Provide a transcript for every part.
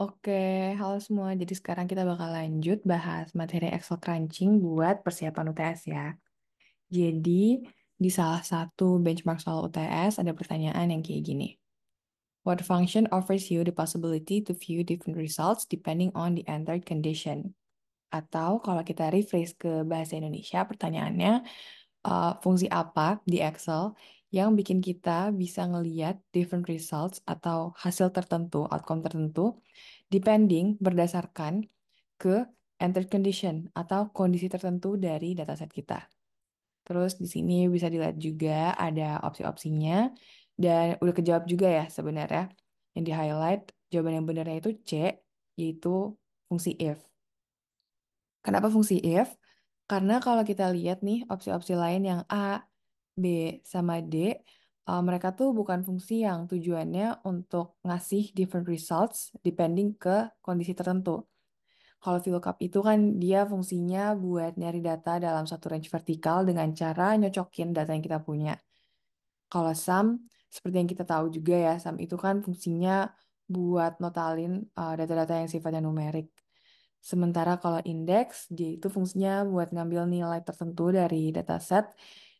Oke, halo semua. Jadi sekarang kita bakal lanjut bahas materi Excel crunching buat persiapan UTS ya. Jadi di salah satu benchmark soal UTS ada pertanyaan yang kayak gini. What function offers you the possibility to view different results depending on the entered condition? Atau kalau kita rephrase ke bahasa Indonesia, pertanyaannya uh, fungsi apa di Excel yang bikin kita bisa ngeliat different results atau hasil tertentu, outcome tertentu, depending berdasarkan ke entered condition atau kondisi tertentu dari dataset kita. Terus di sini bisa dilihat juga ada opsi-opsinya dan udah kejawab juga ya sebenarnya. Yang di highlight jawaban yang benarnya itu C yaitu fungsi if. Kenapa fungsi if? Karena kalau kita lihat nih opsi-opsi lain yang A, B sama D, uh, mereka tuh bukan fungsi yang tujuannya untuk ngasih different results depending ke kondisi tertentu. Kalau VLOOKUP itu kan dia fungsinya buat nyari data dalam satu range vertikal dengan cara nyocokin data yang kita punya. Kalau sum, seperti yang kita tahu juga ya, sum itu kan fungsinya buat notalin uh, data-data uh, yang sifatnya numerik. Sementara kalau indeks, dia itu fungsinya buat ngambil nilai tertentu dari dataset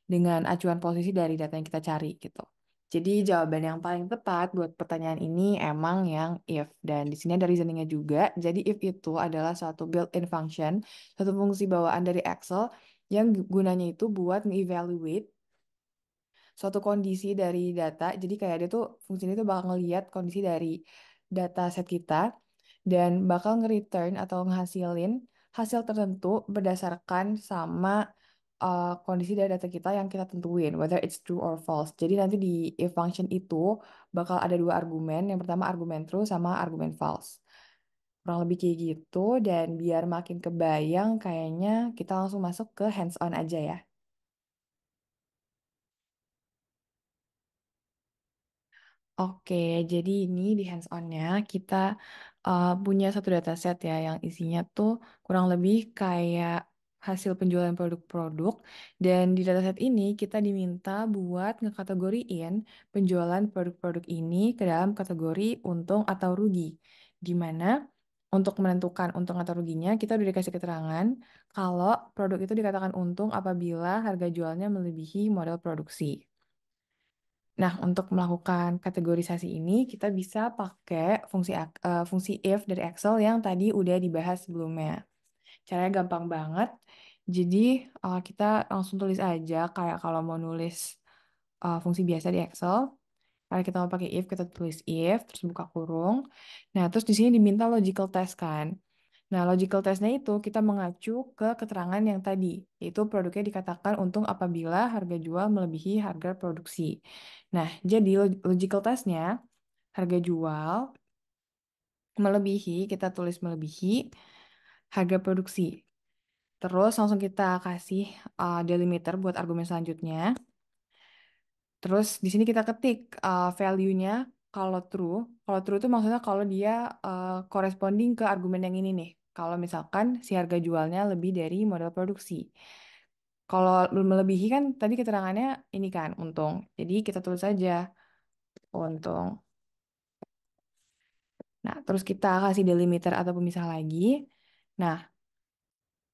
dengan acuan posisi dari data yang kita cari gitu. Jadi jawaban yang paling tepat buat pertanyaan ini emang yang if. Dan di sini ada reasoningnya juga. Jadi if itu adalah suatu built-in function, suatu fungsi bawaan dari Excel yang gunanya itu buat nge-evaluate suatu kondisi dari data. Jadi kayak dia tuh fungsi ini tuh bakal ngeliat kondisi dari data set kita dan bakal nge-return atau ngehasilin hasil tertentu berdasarkan sama uh, kondisi dari data kita yang kita tentuin, whether it's true or false. Jadi nanti di if function itu bakal ada dua argumen, yang pertama argumen true sama argumen false. Kurang lebih kayak gitu, dan biar makin kebayang kayaknya kita langsung masuk ke hands on aja ya. Oke, jadi ini di hands-on-nya kita uh, punya satu dataset ya yang isinya tuh kurang lebih kayak hasil penjualan produk-produk. Dan di dataset ini kita diminta buat ngekategoriin penjualan produk-produk ini ke dalam kategori untung atau rugi. Di mana untuk menentukan untung atau ruginya kita udah dikasih keterangan kalau produk itu dikatakan untung apabila harga jualnya melebihi modal produksi. Nah, untuk melakukan kategorisasi ini kita bisa pakai fungsi uh, fungsi if dari Excel yang tadi udah dibahas sebelumnya. Caranya gampang banget. Jadi uh, kita langsung tulis aja kayak kalau mau nulis uh, fungsi biasa di Excel. kalau kita mau pakai if, kita tulis if, terus buka kurung. Nah, terus di sini diminta logical test kan. Nah, logical testnya itu kita mengacu ke keterangan yang tadi, yaitu produknya dikatakan untung apabila harga jual melebihi harga produksi. Nah, jadi logical testnya harga jual melebihi, kita tulis melebihi, harga produksi. Terus langsung kita kasih uh, delimiter buat argumen selanjutnya. Terus di sini kita ketik uh, value-nya kalau true. Kalau true itu maksudnya kalau dia uh, corresponding ke argumen yang ini nih. Kalau misalkan si harga jualnya lebih dari modal produksi. Kalau melebihi kan tadi keterangannya ini kan untung. Jadi kita tulis saja untung. Nah, terus kita kasih delimiter atau pemisah lagi. Nah,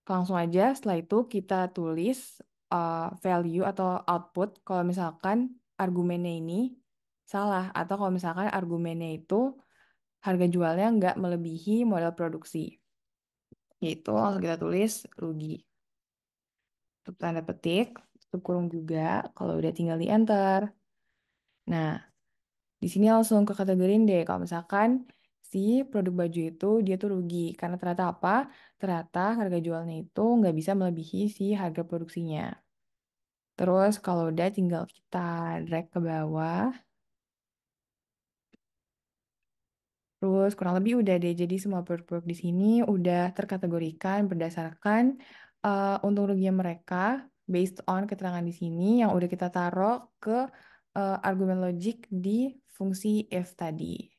langsung aja setelah itu kita tulis uh, value atau output kalau misalkan argumennya ini salah atau kalau misalkan argumennya itu harga jualnya nggak melebihi modal produksi. itu langsung kita tulis rugi. Tutup tanda petik, tutup kurung juga kalau udah tinggal di enter. Nah, di sini langsung ke kategori deh kalau misalkan si produk baju itu dia tuh rugi karena ternyata apa? Ternyata harga jualnya itu nggak bisa melebihi si harga produksinya. Terus kalau udah tinggal kita drag ke bawah. Terus kurang lebih udah deh. Jadi semua produk-produk di sini udah terkategorikan berdasarkan uh, untung ruginya mereka based on keterangan di sini yang udah kita taruh ke uh, argumen logik di fungsi if tadi.